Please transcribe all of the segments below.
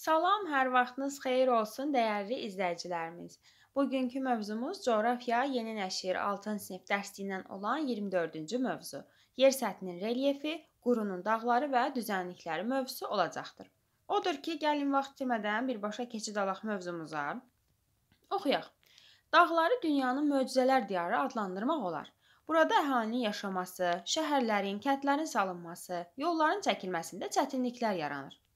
Salam, hər vaxtınız xeyir olsun, dəyərli izləyicilərimiz. Bugünkü mövzumuz coğrafiya yeni nəşir 6-cı sinif dərsliyindən olan 24-cü mövzu. Yer səthinin relyefi, qurunun dağları və düzənlikləri mövzusu olacaqdır. Odur ki, gəlin vaxt itirmədən birbaşa keçid alaq mövzumuza. Oxuyaq. Dağları dünyanın möcüzələr diyarı adlandırmaq olar. Burada əhalinin yaşaması, şəhərlərin, kəndlərin salınması, yolların çəkilməsində çətinliklər yaranır.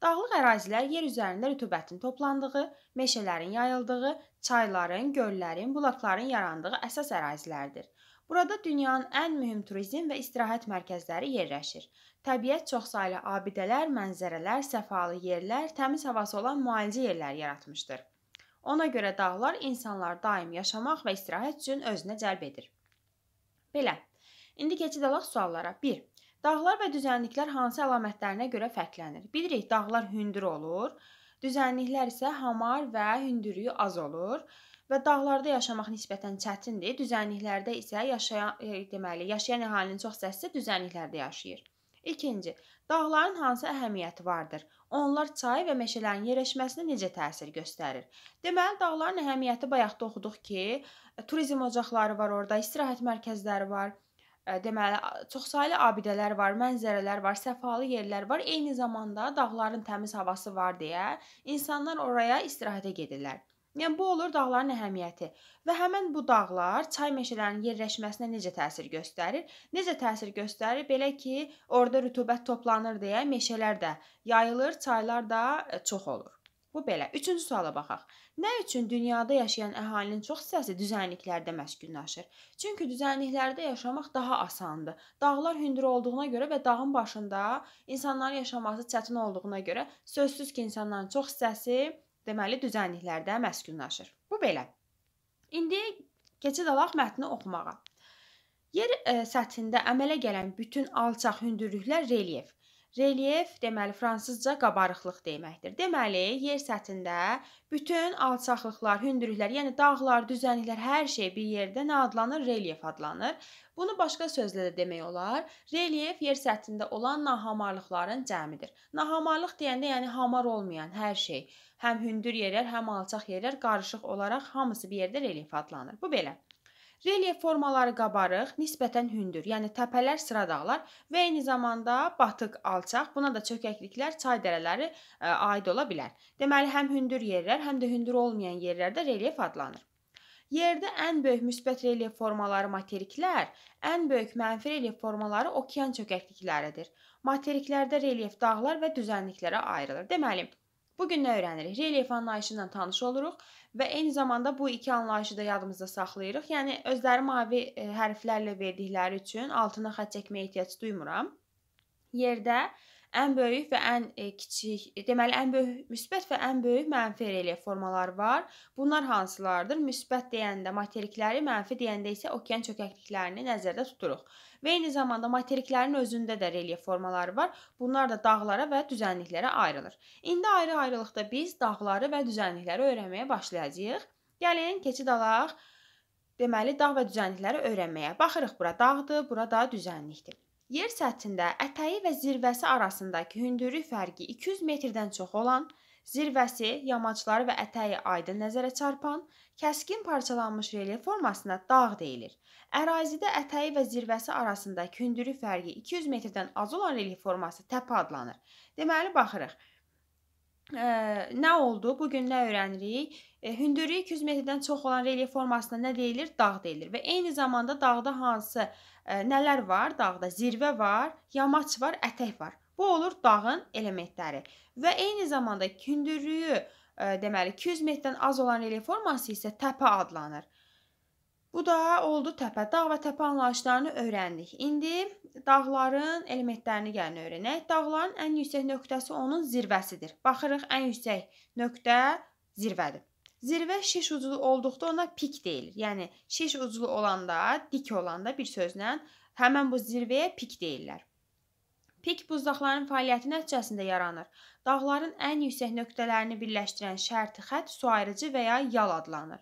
Dağlıq ərazilər yer üzərində rütubətin toplandığı, meşələrin yayıldığı, çayların, göllərin, bulaqların yarandığı əsas ərazilərdir. Burada dünyanın ən mühüm turizm və istirahət mərkəzləri yerləşir. Təbiət çoxsaylı abidələr, mənzərələr, səfalı yerlər, təmiz havası olan müalicə yerləri yaratmışdır. Ona görə dağlar insanlar daim yaşamaq və istirahət üçün özünə cəlb edir. Belə. İndi keçid alaq suallara. 1. Dağlar və düzənliklər hansı əlamətlərinə görə fərqlənir? Bilirik, dağlar hündür olur, düzənliklər isə hamar və hündürlüyü az olur və dağlarda yaşamaq nisbətən çətindir. Düzənliklərdə isə yaşayan e, deməli, yaşayan əhalinin çox hissəsi düzənliklərdə yaşayır. İkinci, dağların hansı əhəmiyyəti vardır? Onlar çay və meşələrin yerləşməsinə necə təsir göstərir? Deməli, dağların əhəmiyyəti bayaqda oxuduq ki, e, turizm ocaqları var orada, istirahət mərkəzləri var deməli çoxsaylı abidələr var, mənzərələr var, səfalı yerlər var. Eyni zamanda dağların təmiz havası var deyə insanlar oraya istirahətə gedirlər. Yəni bu olur dağların əhəmiyyəti və həmin bu dağlar çay meşələrinin yerləşməsinə necə təsir göstərir? Necə təsir göstərir? Belə ki, orada rütubət toplanır deyə meşələr də yayılır, çaylar da çox olur. Bu belə. Üçüncü suala baxaq. Nə üçün dünyada yaşayan əhalinin çox hissəsi düzənliklərdə məskunlaşır? Çünki düzənliklərdə yaşamaq daha asandır. Dağlar hündür olduğuna görə və dağın başında insanların yaşaması çətin olduğuna görə sözsüz ki, insanların çox hissəsi deməli düzənliklərdə məskunlaşır. Bu belə. İndi keçid alaq mətni oxumağa. Yer ə, e, səthində əmələ gələn bütün alçaq hündürlüklər relyef Relyef deməli fransızca qabarıqlıq deməkdir. Deməli, yer səthində bütün alçaqlıqlar, hündürlüklər, yəni dağlar, düzənliklər, hər şey bir yerdə nə adlanır? Relyef adlanır. Bunu başqa sözlə də demək olar. Relyef yer səthində olan nahamarlıqların cəmidir. Nahamarlıq deyəndə yəni hamar olmayan hər şey, həm hündür yerlər, həm alçaq yerlər qarışıq olaraq hamısı bir yerdə relyef adlanır. Bu belə. Relyef formaları qabarıq, nisbətən hündür, yəni təpələr sıra dağlar və eyni zamanda batıq alçaq, buna da çökəkliklər, çay dərələri ə, e, aid ola bilər. Deməli, həm hündür yerlər, həm də hündür olmayan yerlər də relyef adlanır. Yerdə ən böyük müsbət relyef formaları materiklər, ən böyük mənfi relyef formaları okean çökəklikləridir. Materiklərdə relyef dağlar və düzənliklərə ayrılır. Deməli, Bu gün nə öyrənirik? Relyef anlayışı ilə tanış oluruq və eyni zamanda bu iki anlayışı da yadımızda saxlayırıq. Yəni özləri mavi e, hərflərlə verdikləri üçün altına xətt çəkməyə ehtiyac duymuram. Yerdə ən böyük və ən e, kiçik, e, deməli ən böyük müsbət və ən böyük mənfi relyef formaları var. Bunlar hansılardır? Müsbət deyəndə materikləri, mənfi deyəndə isə okean çökəkliklərini nəzərdə tuturuq. Və eyni zamanda materiklərin özündə də relyef formaları var. Bunlar da dağlara və düzənliklərə ayrılır. İndi ayrı-ayrılıqda biz dağları və düzənlikləri öyrənməyə başlayacağıq. Gəlin keçid alaq. Deməli dağ və düzənlikləri öyrənməyə. Baxırıq bura dağdır, bura da düzənlikdir. Yer səthində ətəyi və zirvəsi arasındakı hündürlük fərqi 200 metrdən çox olan, zirvəsi, yamacları və ətəyi aydın nəzərə çarpan, kəskin parçalanmış relyef formasına dağ deyilir. Ərazidə ətəyi və zirvəsi arasındakı hündürlük fərqi 200 metrdən az olan relyef forması təpə adlanır. Deməli baxırıq. Ə, nə oldu? Bu gün nə öyrənirik? E, hündürlüyü 200 metrdən çox olan relyef formasına nə deyilir? Dağ deyilir. Və eyni zamanda dağda hansı ə, nələr var? Dağda zirvə var, yamaç var, ətək var. Bu olur dağın elementləri. Və eyni zamanda hündürlüyü deməli 200 metrdən az olan relyef forması isə təpə adlanır. Bu da oldu təpə. Dağ və təpə anlayışlarını öyrəndik. İndi dağların elementlərini gəlin öyrənək. Dağların ən yüksək nöqtəsi onun zirvəsidir. Baxırıq, ən yüksək nöqtə zirvədir. Zirvə şiş uclu olduqda ona pik deyilir. Yəni şiş uclu olanda, dik olanda bir sözlə həmin bu zirvəyə pik deyirlər. Pik buzdaqlarının fəaliyyəti nəticəsində yaranır. Dağların ən yüksək nöqtələrini birləşdirən şərti xətt su ayırıcı və ya yal adlanır.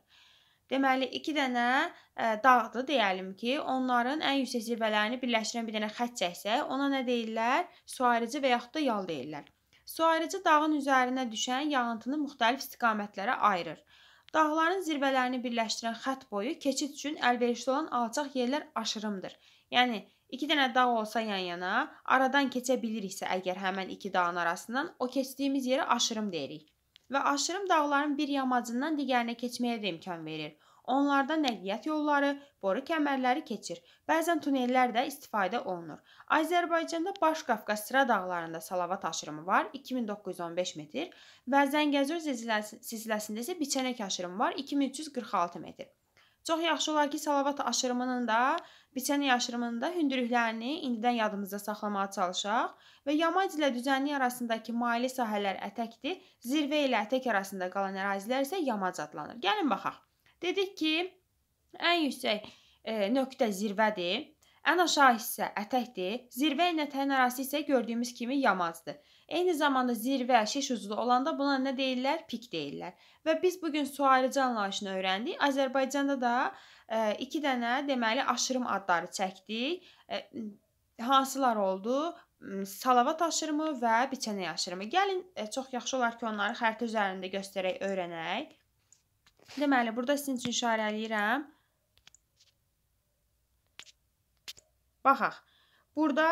Deməli 2 dənə ə, e, dağdır deyəlim ki, onların ən yüksək zirvələrini birləşdirən bir dənə xətt çəksək, ona nə deyirlər? Su ayrıcı və yaxud da yal deyirlər. Su ayrıcı dağın üzərinə düşən yağıntını müxtəlif istiqamətlərə ayırır. Dağların zirvələrini birləşdirən xətt boyu keçid üçün əlverişli olan alçaq yerlər aşırımdır. Yəni 2 dənə dağ olsa yan-yana, aradan keçə biliriksə əgər həmin iki dağın arasından o keçdiyimiz yerə aşırım deyirik və aşırım dağların bir yamacından digərinə keçməyə də imkan verir. Onlardan nəqliyyat yolları, boru kəmərləri keçir. Bəzən tunellər də istifadə olunur. Azərbaycanda Baş Qafqaz sıra dağlarında salavat aşırımı var, 2915 metr və Zəngəzur silsiləsində isə Biçənək aşırımı var, 2346 metr. Çox yaxşı olar ki, salavat aşırımının da biçən yaşırımında hündürlüklərini indidən yadımızda saxlamağa çalışaq və yamac ilə düzənlik arasındakı maili sahələr ətəkdir, zirvə ilə ətək arasında qalan ərazilər isə yamac adlanır. Gəlin baxaq. Dedik ki, ən yüksək e, nöqtə zirvədir. Ən aşağı hissə ətəkdir, zirvə ilə təyin arası isə gördüyümüz kimi yamacdır. Eyni zamanda zirvə şiş üzlü olanda buna nə deyirlər? Pik deyirlər. Və biz bu gün su ayrıcı anlayışını öyrəndik. Azərbaycanda da 2 e, dənə deməli aşırım adları çəkdik. Ə, e, hansılar oldu? Salavat aşırımı və biçənəy aşırımı. Gəlin ə, e, çox yaxşı olar ki, onları xəritə üzərində göstərək, öyrənək. Deməli, burada sizin üçün işarələyirəm. Baxaq. Burada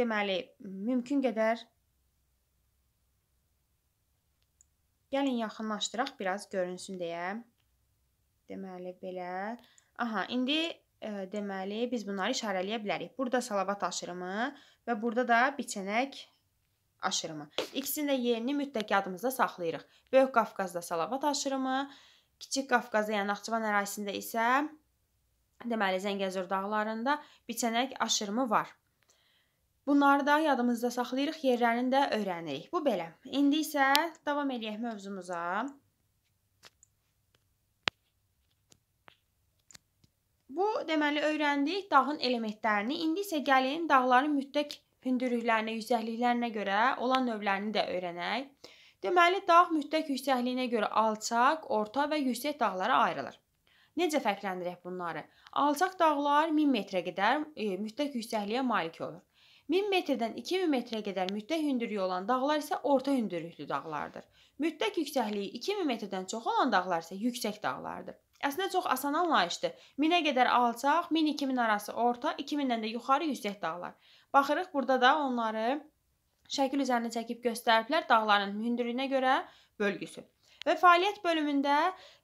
deməli mümkün qədər Gəlin yaxınlaşdıraq biraz görünsün deyə. Deməli belə. Aha, indi e, deməli biz bunları işarələyə bilərik. Burada salavat aşırımı və burada da biçənək aşırımı. İkisinin də yerini mütləq yadımızda saxlayırıq. Böyük Qafqazda salavat aşırımı, Kiçik Qafqazda, yəni Naxçıvan ərazisində isə deməli Zəngəzur dağlarında biçənək aşırımı var. Bunları da yadımızda saxlayırıq, yerlərini də öyrənirik. Bu belə. İndi isə davam eləyək mövzumuza. Bu deməli öyrəndik dağın elementlərini. İndi isə gəlin dağların mütləq hündürlüklərinə, yüksəkliklərinə görə olan növlərini də öyrənək. Deməli dağ mütləq yüksəkliyinə görə alçaq, orta və yüksək dağlara ayrılır. Necə fərqləndirək bunları? Alçaq dağlar 1000 metrə qədər e, mütləq yüksəkliyə malik olur. 1000 metrdən 2000 metrə qədər mütləq hündürlüyü olan dağlar isə orta hündürlüklü dağlardır. Mütləq yüksəkliyi 2000 metrdən çox olan dağlar isə yüksək dağlardır. Əslində çox asan anlayışdır. 1000-ə qədər alçaq, 1000-2000 arası orta, 2000-dən də yuxarı yüksək dağlar. Baxırıq burada da onları şəkil üzərinə çəkib göstəriblər dağların hündürlüyünə görə bölgüsü. Və fəaliyyət bölümündə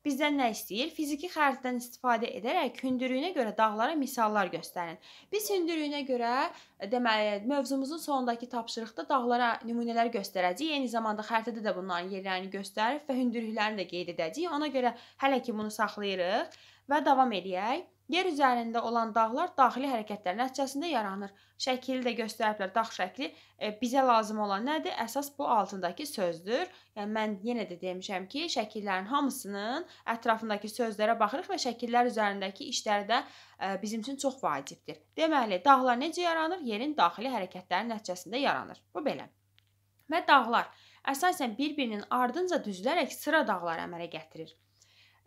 bizdən nə istəyir? Fiziki xəritədən istifadə edərək hündürlüyünə görə dağlara misallar göstərin. Biz hündürlüyünə görə e, deməli e, mövzumuzun sonundakı tapşırıqda dağlara nümunələr göstərəcəyik. Eyni zamanda xəritədə də bunların yerlərini göstərib və hündürlüklərini də qeyd edəcəyik. Ona görə hələ ki bunu saxlayırıq və davam edək. Yer üzərində olan dağlar daxili hərəkətlər nəticəsində yaranır. Şəkili də göstəriblər. Dağ şəkli e, bizə lazım olan nədir? Əsas bu altındakı sözdür. Yəni mən yenə də demişəm ki, şəkillərin hamısının ətrafındakı sözlərə baxırıq və şəkillər üzərindəki işlər də e, bizim üçün çox vacibdir. Deməli, dağlar necə yaranır? Yerin daxili hərəkətləri nəticəsində yaranır. Bu belə. Və dağlar əsasən bir-birinin ardınca düzülərək sıra dağlar əmələ gətirir.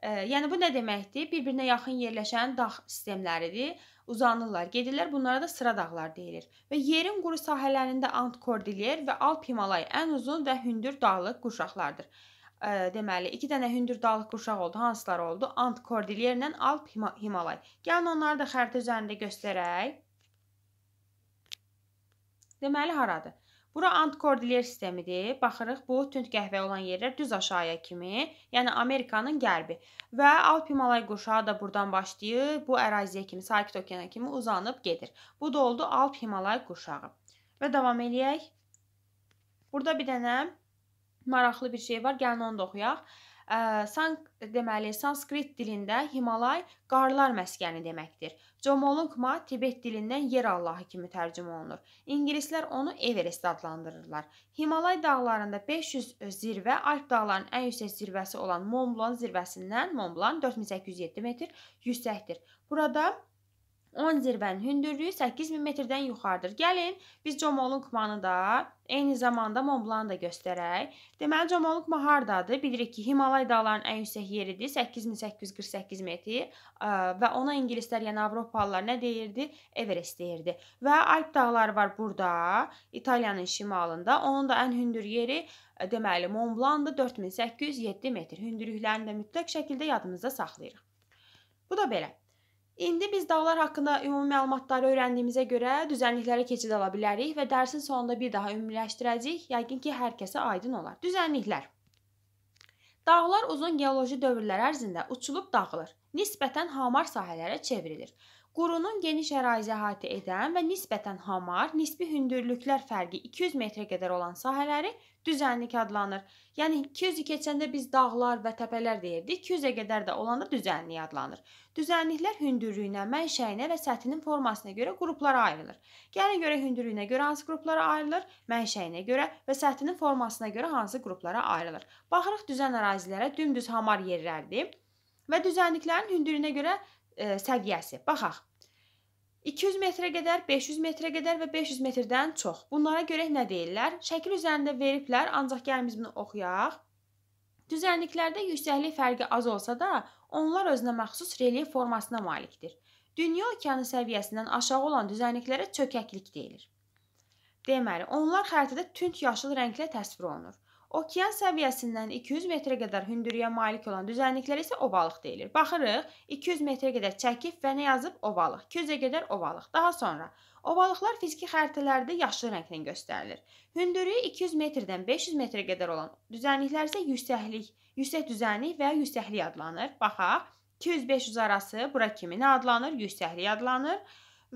Yəni bu nə deməkdir? Bir-birinə yaxın yerləşən dağ sistemləridir. Uzanırlar, gedirlər. Bunlara da sıra dağlar deyilir. Və yerin quru sahələrində Antkordilyer və Alp Himalay ən uzun və hündür dağlıq qurşaqlardır. Deməli, 2 dənə hündür dağlıq qurşaq oldu. Hansılar oldu? Antkordilyer ilə Alp Himalay. Gəlin onları da xəritə üzərində göstərək. Deməli, haradır? Bura antikordilyer sistemidir. Baxırıq, bu tünd qəhvə olan yerlər düz aşağıya kimi, yəni Amerikanın qərbi. Və Alpi-Malay qurşağı da buradan başlayıb bu əraziyə kimi, Sakit okeana kimi uzanıb gedir. Bu da oldu Alp-Himalay qurşağı. Və davam eləyək. Burada bir dənə maraqlı bir şey var. Gəlin onu da oxuyaq sank deməli sanskrit dilində Himalay qarlar məskəni deməkdir. Comolungma Tibet dilindən yer allahı kimi tərcümə olunur. İngilislər onu Everest adlandırırlar. Himalay dağlarında 500 zirvə, Alp dağlarının ən yüksək zirvəsi olan Mont Blanc zirvəsindən Mont Blanc 4807 metr yüksəkdir. Burada 10 zirvənin hündürlüyü 8000 metrdən yuxarıdır. Gəlin, biz Comolunkmanı da, eyni zamanda Montblanc da göstərək. Deməli, Comolunkma hardadır? Bilirik ki, Himalay dağlarının ən yüksək yeridir, 8848 metr və ona ingilislər, yəni Avropalılar nə deyirdi? Everest deyirdi. Və Alp dağları var burada, İtaliyanın şimalında. Onun da ən hündür yeri deməli Montblanc-dır, 4807 metr. Hündürlüklərini də mütləq şəkildə yadımızda saxlayırıq. Bu da belə. İndi biz dağlar haqqında ümumi məlumatları öyrəndiyimizə görə düzənliklərə keçid ala bilərik və dərsin sonunda bir daha ümumiləşdirəcəyik. Yəqin ki, hər kəsə aydın olar. Düzənliklər. Dağlar uzun geoloji dövrlər ərzində uçulub dağılır. Nisbətən hamar sahələrə çevrilir. Qurunun geniş ərazi əhatə edən və nisbətən hamar, nisbi hündürlüklər fərqi 200 metrə qədər olan sahələri düzənlik adlanır. Yəni 200-ü keçəndə biz dağlar və təpələr deyirdik. 200-ə qədər də olanda düzənlik adlanır. Düzənliklər hündürlüyünə, mənşəyinə və səthinin formasına görə qruplara ayrılır. Gəlin görə hündürlüyünə görə hansı qruplara ayrılır, mənşəyinə görə və səthinin formasına görə hansı qruplara ayrılır. Baxırıq düzən ərazilərə dümdüz hamar yerlərdir və düzənliklərin hündürlüyünə görə e, səviyyəsi. Baxaq. 200 metrə qədər, 500 metrə qədər və 500 metrdən çox. Bunlara görə nə deyirlər? Şəkil üzərində veriblər, ancaq gəlin biz bunu oxuyaq. Düzənliklərdə yüksəklik fərqi az olsa da, onlar özünə məxsus relyef formasına malikdir. Dünya okeanı səviyyəsindən aşağı olan düzənliklərə çökəklik deyilir. Deməli, onlar xəritədə tünd yaşıl rənglə təsvir olunur. Okean səviyyəsindən 200 metrə qədər hündürlüyə malik olan düzənliklərə isə ovalıq deyilir. Baxırıq, 200 metrə qədər çəkib və nə yazıb? Ovalıq. 200-ə qədər ovalıq. Daha sonra ovalıqlar fiziki xəritələrdə yaşıl rənglə göstərilir. Hündürlüyü 200 metrdən 500 metrə qədər olan düzənliklər isə yüksəklik, yüksək düzənlik və yüksəklik adlanır. Baxaq, 200-500 arası bura kimi nə adlanır? Yüksəklik adlanır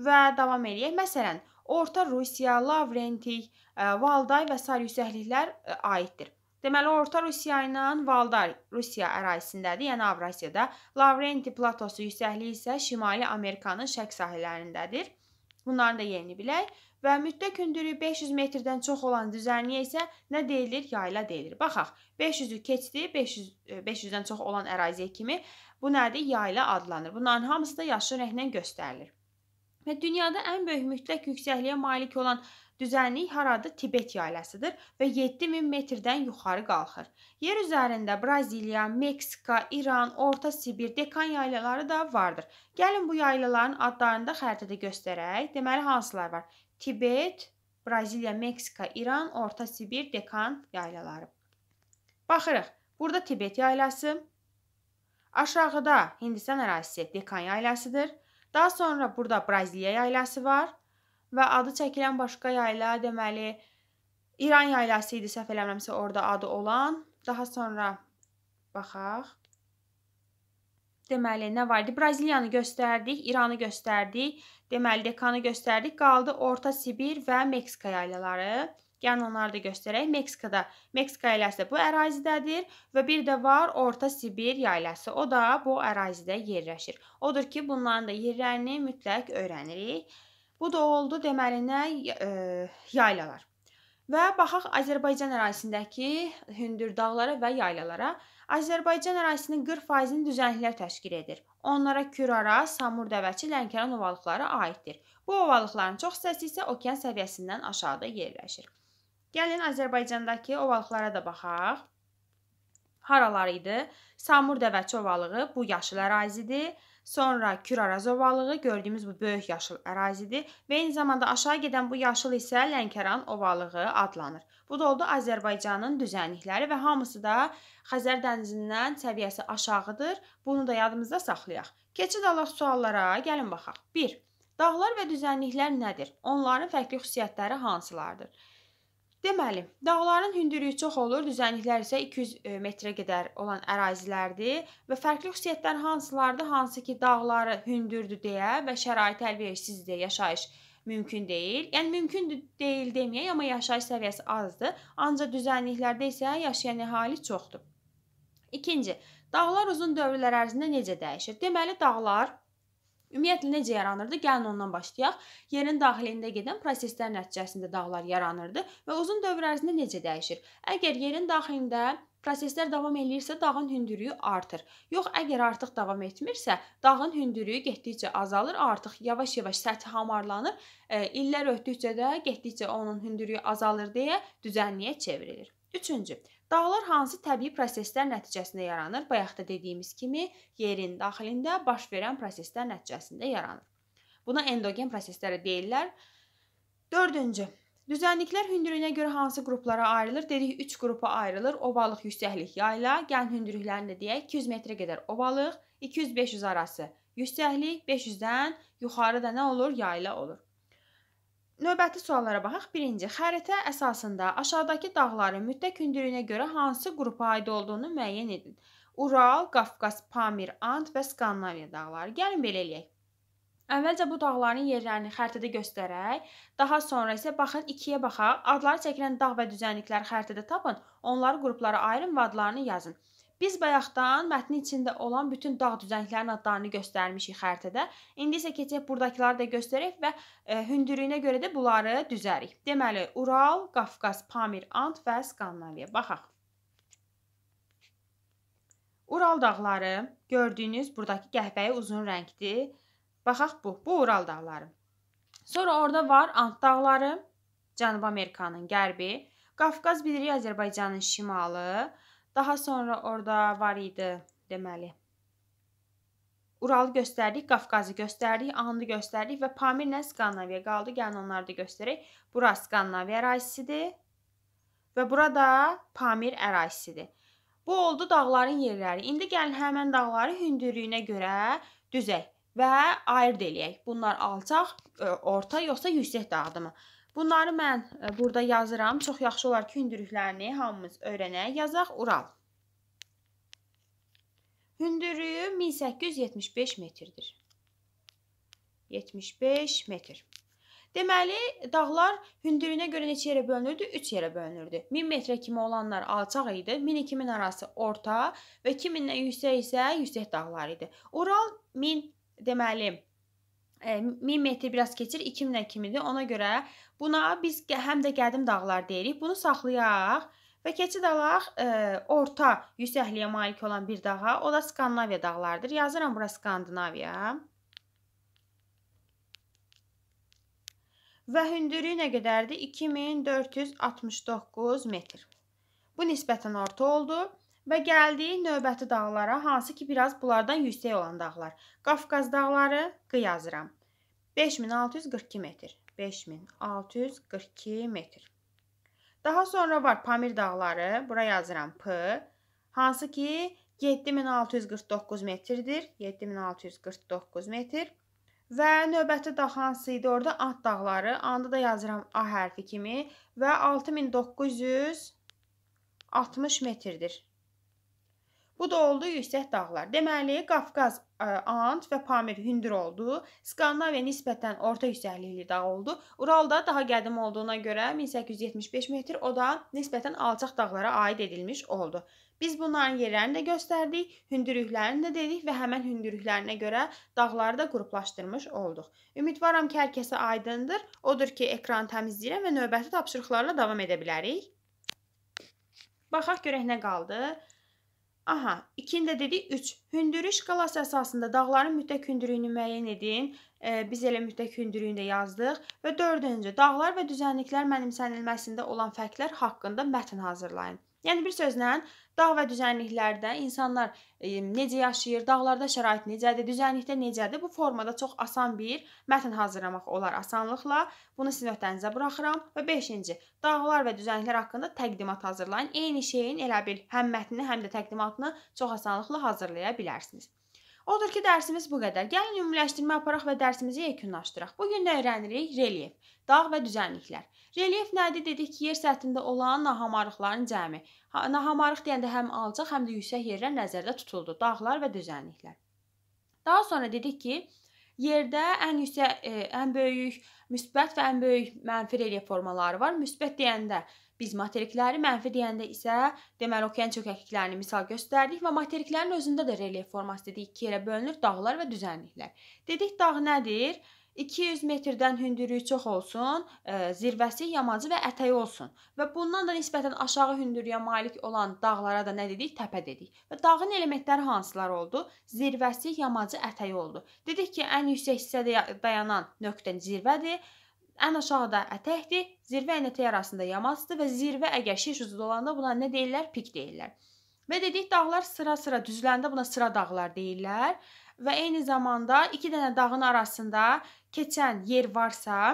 və davam eləyək. Məsələn, Orta Rusiya, Lavrentik, e, Valday və sair yüksəkliklər e, aiddir. Deməli, Orta Rusiya ilə Valday Rusiya ərazisindədir, yəni Avrasiyada. Lavrenti platosu yüksəkliyi isə Şimali Amerikanın şərq sahillərindədir. Bunları da yeni bilək. Və mütləq hündürlüyü 500 metrdən çox olan düzənliyə isə nə deyilir? Yayla deyilir. Baxaq, 500-ü keçdi, 500 500-dən e, çox olan əraziyə kimi bu nədir? Yayla adlanır. Bunların hamısı da yaşıl rənglə göstərilir. Və dünyada ən böyük mütləq yüksəkliyə malik olan düzənlik harada? Tibet yaylasıdır və 7000 metrdən yuxarı qalxır. Yer üzərində Braziliya, Meksika, İran, Orta Sibir, Dekan yaylaları da vardır. Gəlin bu yaylaların adlarını da xəritədə göstərək. Deməli hansılar var? Tibet, Braziliya, Meksika, İran, Orta Sibir, Dekan yaylaları. Baxırıq. Burada Tibet yaylası, aşağıda Hindistan ərazisi Dekan yaylasıdır. Daha sonra burada Braziliya yayləsi var və adı çəkilən başqa yayla, deməli İran yayləsi idi, səhv eləmirəmsə orada adı olan. Daha sonra baxaq. Deməli nə var idi? Braziliyanı göstərdik, İranı göstərdik, deməli Dekanı göstərdik. Qaldı Orta Sibir və Meksika yaylaları. Gəlin onları da göstərək. Meksikada, Meksika yayləsi bu ərazidədir və bir də var Orta Sibir yayləsi. O da bu ərazidə yerləşir. Odur ki, bunların da yerlərini mütləq öyrənirik. Bu da oldu deməli nə e, yaylalar. Və baxaq Azərbaycan ərazisindəki hündür dağlara və yaylalara. Azərbaycan ərazisinin 40%-ni düzənliklər təşkil edir. Onlara Kürara, Samur dəvəçi, Lənkəran ovalıqları aiddir. Bu ovalıqların çox hissəsi isə okean səviyyəsindən aşağıda yerləşir. Gəlin Azərbaycandakı ovalıqlara da baxaq. Haralar idi? Samur dəvəçi ovalığı bu yaşıl ərazidir. Sonra Küraraz ovalığı gördüyümüz bu böyük yaşıl ərazidir və eyni zamanda aşağı gedən bu yaşıl isə Lənkəran ovalığı adlanır. Bu da oldu Azərbaycanın düzənlikləri və hamısı da Xəzər dənizindən səviyyəsi aşağıdır. Bunu da yadımızda saxlayaq. Keçid alaq suallara, gəlin baxaq. 1. Dağlar və düzənliklər nədir? Onların fərqli xüsusiyyətləri hansılardır? Deməli, dağların hündürlüyü çox olur, düzənliklər isə 200 e, metrə qədər olan ərazilərdir və fərqli xüsusiyyətlər hansılardır? Hansı ki, dağları hündürdür deyə və şərait əlverişsizdir, yaşayış mümkün deyil. Yəni mümkün deyil deməyək, amma yaşayış səviyyəsi azdır. Ancaq düzənliklərdə isə yaşayan əhali çoxdur. İkinci, dağlar uzun dövrlər ərzində necə dəyişir? Deməli, dağlar Ümumiyyətlə necə yaranırdı? Gəlin ondan başlayaq. Yerin daxilində gedən proseslər nəticəsində dağlar yaranırdı və uzun dövr ərzində necə dəyişir? Əgər yerin daxilində proseslər davam eləyirsə, dağın hündürlüyü artır. Yox, əgər artıq davam etmirsə, dağın hündürlüyü getdikcə azalır, artıq yavaş-yavaş səthi hamarlanır. E, illər ötdükcə də getdikcə onun hündürlüyü azalır deyə düzənliyə çevrilir. 3-cü. Dağlar hansı təbii proseslər nəticəsində yaranır? Bayaqda dediyimiz kimi, yerin daxilində baş verən proseslər nəticəsində yaranır. Buna endogen proseslər deyirlər. 4-cü Düzənliklər hündürlüyünə görə hansı qruplara ayrılır? Dedik 3 qrupa ayrılır. Ovalıq, yüksəklik, yayla. Gəlin hündürlüklərini də deyək. 200 metrə qədər ovalıq, 200-500 arası yüksəklik, 500-dən yuxarı da nə olur? Yayla olur. Növbəti suallara baxaq. Birinci, xəritə əsasında aşağıdakı dağların mütləq hündürlüyünə görə hansı qrupa aid olduğunu müəyyən edin. Ural, Qafqaz, Pamir, And və Skandinaviya dağları. Gəlin belə eləyək. Əvvəlcə bu dağların yerlərini xəritədə göstərək, daha sonra isə baxın 2-yə baxaq. Adları çəkilən dağ və düzənlikləri xəritədə tapın, onları qruplara ayırın və adlarını yazın. Biz bayaqdan mətnin içində olan bütün dağ düzənliklərinin adlarını göstərmişik xəritədə. İndi isə keçək burdakıları da göstərək və e, hündürlüyünə görə də bunları düzərik. Deməli, Ural, Qafqaz, Pamir, Ant və Skandinaviya. Baxaq. Ural dağları gördüyünüz burdakı qəhvəyi uzun rəngdir. Baxaq bu, bu Ural dağları. Sonra orada var Ant dağları, Cənubi Amerikanın qərbi, Qafqaz bilirik Azərbaycanın şimalı, Daha sonra orada var idi deməli. Uralı göstərdik, Qafqazı göstərdik, Andı göstərdik və Pamir nə Skandinaviya qaldı. Gəlin onları da göstərək. Bura Skandinaviya ərazisidir və burada Pamir ərazisidir. Bu oldu dağların yerləri. İndi gəlin həmin dağları hündürlüyünə görə düzək və ayırd eləyək. Bunlar alçaq, e, orta yoxsa yüksək dağdırmı? Bunları mən e, burada yazıram. Çox yaxşı olar ki, hündürlüklərini hamımız öyrənək. Yazaq Ural. Hündürlüyü 1875 metrdir. 75 metr. Deməli, dağlar hündürlüyünə görə neçə yerə bölünürdü? 3 yerə bölünürdü. 1000 metrə kimi olanlar alçaq idi, 1000-2000 arası orta və 2000-dən yüksək isə yüksək dağlar idi. Ural 1000 deməli e, 1000 metr biraz keçir, 2000 nə kimidir. Ona görə buna biz həm də qədim dağlar deyirik. Bunu saxlayaq və keçid alaq e, orta yüksəkliyə malik olan bir dağa. O da Skandinaviya dağlarıdır. Yazıram bura Skandinaviya. Və hündürlüyü nə qədərdir? 2469 metr. Bu nisbətən orta oldu və gəldik növbəti dağlara, hansı ki biraz bunlardan yüksək olan dağlar. Qafqaz dağları qı yazıram. 5642 metr. 5642 metr. Daha sonra var Pamir dağları. Bura yazıram P. Hansı ki 7649 metrdir. 7649 metr. Və növbəti dağ hansı idi? Orda Ant dağları. Anda da yazıram A hərfi kimi və 6960 metrdir. Bu da oldu yüksək dağlar. Deməli, Qafqaz ə, Ant və Pamir hündür oldu. Skandinaviya nisbətən orta yüksəklikli dağ oldu. Uralda daha qədim olduğuna görə 1875 metr, o da nisbətən alçaq dağlara aid edilmiş oldu. Biz bunların yerlərini də göstərdik, hündürlüklərini də dedik və həmin hündürlüklərinə görə dağları da qruplaşdırmış olduq. Ümidvaram ki, hər kəsə aydındır. Odur ki, ekranı təmizləyirəm və növbəti tapşırıqlarla davam edə bilərik. Baxaq görək nə qaldı. Aha, ikində dedik 3. Hündürlük şkalası əsasında dağların mütləq hündürlüyünü müəyyən edin. E, biz elə mütləq hündürlüyünü də yazdıq və dördüncü dağlar və düzənliklər mənimsənilməsində olan fərqlər haqqında mətn hazırlayın. Yəni bir sözlə dağ və düzənliklərdə insanlar e, necə yaşayır, dağlarda şərait necədir, düzənlikdə necədir? Bu formada çox asan bir mətn hazırlamaq olar asanlıqla. Bunu sizin öhdənizə buraxıram və 5-ci dağlar və düzənliklər haqqında təqdimat hazırlayın. Eyni şeyin elə bir həm mətnini, həm də təqdimatını çox asanlıqla hazırlaya bilərsiniz. Odur ki, dərsimiz bu qədər. Gəlin ümumiləşdirmə aparaq və dərsimizi yekunlaşdıraq. Bu gün də öyrənirik relyef, dağ və düzənliklər. Relyef nədir? Dedik ki, yer səthində olan nahamarlıqların cəmi. Nahamarlıq deyəndə həm alçaq, həm də yüksək yerlər nəzərdə tutuldu. Dağlar və düzənliklər. Daha sonra dedik ki, Yerdə ən yüksək e, ən böyük müsbət və ən böyük mənfi relyef formaları var. Müsbət deyəndə biz materikləri, mənfi deyəndə isə deməli okean çökəkliklərini misal göstərdik və materiklərin özündə də relyef forması dedik, ikiyə bölünür, dağlar və düzənliklər. Dedik dağ nədir? 200 metrdən hündürlüyü çox olsun, e, zirvəsi yamacı və ətəyi olsun. Və bundan da nisbətən aşağı hündürlüyə malik olan dağlara da nə dedik? Təpə dedik. Və dağın elementləri hansılar oldu? Zirvəsi, yamacı, ətəyi oldu. Dedik ki, ən yüksək hissədə dayanan nöqtə zirvədir. Ən aşağıda ətəkdir, zirvə ilə ətək arasında yamacdır və zirvə əgər şiş üzündə olanda buna nə deyirlər? Pik deyirlər. Və dedik dağlar sıra-sıra düzləndə buna sıra dağlar deyirlər və eyni zamanda iki dənə dağın arasında keçən yer varsa,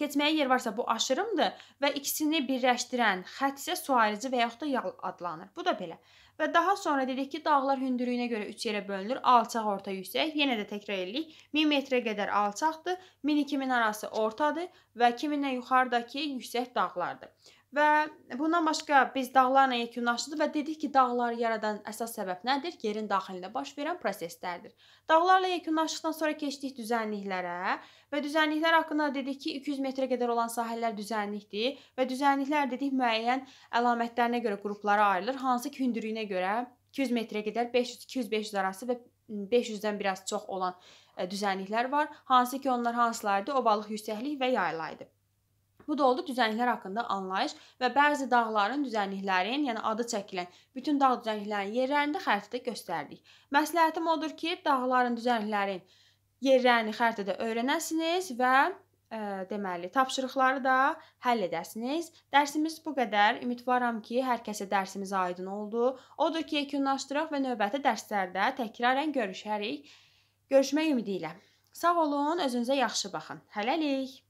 keçməyə yer varsa bu aşırımdır və ikisini birləşdirən xətt isə su ayrıcı və yaxud da yal adlanır. Bu da belə. Və daha sonra dedik ki, dağlar hündürlüyünə görə 3 yerə bölünür. Alçaq, orta, yüksək. Yenə də təkrar edirik. 1000 metrə qədər alçaqdır, 1000-2000 arası ortadır və 2000-lə yuxarıdakı yüksək dağlardır. Və bundan başqa biz dağlarla yekunlaşdıq və dedik ki, dağları yaradan əsas səbəb nədir? Yerin daxilində baş verən proseslərdir. Dağlarla yekunlaşdıqdan sonra keçdik düzənliklərə və düzənliklər haqqında dedik ki, 200 metrə qədər olan sahələr düzənlikdir və düzənliklər dedik müəyyən əlamətlərinə görə qruplara ayrılır. Hansı ki, hündürlüyünə görə 200 metrə qədər 500-200-500 arası və 500-dən biraz çox olan e, düzənliklər var. Hansı ki, onlar hansılardır? Obalıq, yüksəklik və yaylaydır. Bu da oldu düzənliklər haqqında anlayış və bəzi dağların düzənliklərin, yəni adı çəkilən bütün dağ düzənliklərinin yerlərini də xəritədə göstərdik. Məsləhətim odur ki, dağların düzənliklərin yerlərini xəritədə öyrənəsiniz və ə, e, deməli, tapşırıqları da həll edəsiniz. Dərsimiz bu qədər. Ümidvaram ki, hər kəsə dərsimiz aydın oldu. Odur ki, yekunlaşdıraq və növbəti dərslərdə təkrarən görüşərik. Görüşmək ümidi ilə. Sağ olun, özünüzə yaxşı baxın. Hələlik.